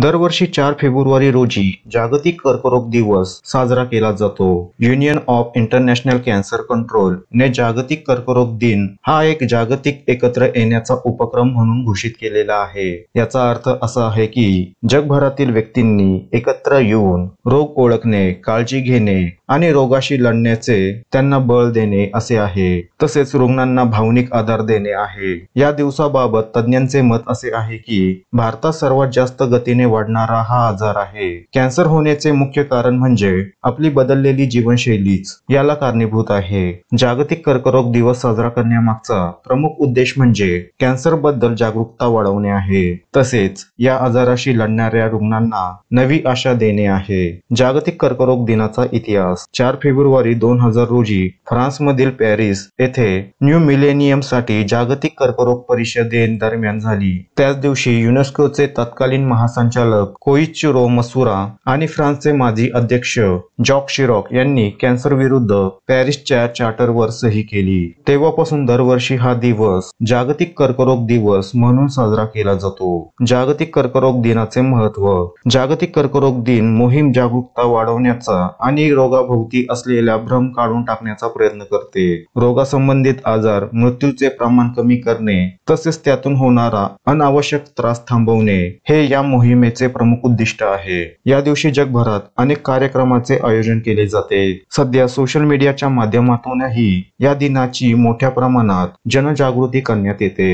दरवर्षी चार फेब्रुवारी रोजी जागतिक कर्करोग दिवस साजरा केला जातो union of international cancer control ने जागतिक कर्करोग दिन हा एक जागतिक एकत्र येण्याचा उपक्रम म्हणून घोषित केलेला आहे याचा अर्थ असा आहे की जगभरातील व्यक्तींनी एकत्र येऊन रोग ओळखणे काळजी घेणे आणि रोगाशी लढण्याचे त्यांना बळ देणे असे आहे तसेच रुग्णांना भावनिक आधार देणे आहे या दिवसाबाबत तज्ज्ञांचे मत असे आहे की भारतात सर्वात जास्त गतीने वाढणारा हा आजार आहे कॅन्सर होण्याचे मुख्य कारण म्हणजे आपली बदललेली जीवनशैलीच याला कारणीभूत आहे जागतिक कर्करोग दिवस साजरा करण्यामागचा प्रमुख उद्देश म्हणजे कॅन्सर बद्दल जागरूकता वाढवणे आहे तसेच या आजाराशी लढणाऱ्या रुग्णांना नवी आशा देणे आहे जागतिक कर्करोग दिनाचा इतिहास चार फेब्रुवारी दोन हजार रोजी मधील पॅरिस येथे न्यू मिलेनियम साठी जागतिक कर्करोग परिषदे दरम्यान झाली त्याच दिवशी युनेस्कोचे तत्कालीन महासंचालक संचालक रो मसुरा आणि फ्रान्सचे माजी अध्यक्ष जॉक शिरॉक यांनी कॅन्सर विरुद्ध पॅरिसच्या चार्टरवर सही केली तेव्हापासून दरवर्षी हा दिवस जागतिक कर्करोग दिवस म्हणून साजरा केला जातो जागतिक कर्करोग दिनाचे महत्व जागतिक कर्करोग दिन मोहीम जागरूकता वाढवण्याचा आणि रोगाभोवती असलेला भ्रम काढून टाकण्याचा प्रयत्न करते रोगासंबंधित आजार मृत्यूचे प्रमाण कमी करणे तसेच त्यातून होणारा अनावश्यक त्रास थांबवणे हे या मोहिमे मोहिमेचे प्रमुख उद्दिष्ट आहे या दिवशी जगभरात अनेक कार्यक्रमाचे आयोजन केले जाते सध्या सोशल मीडियाच्या माध्यमातूनही या दिनाची मोठ्या प्रमाणात जनजागृती करण्यात येते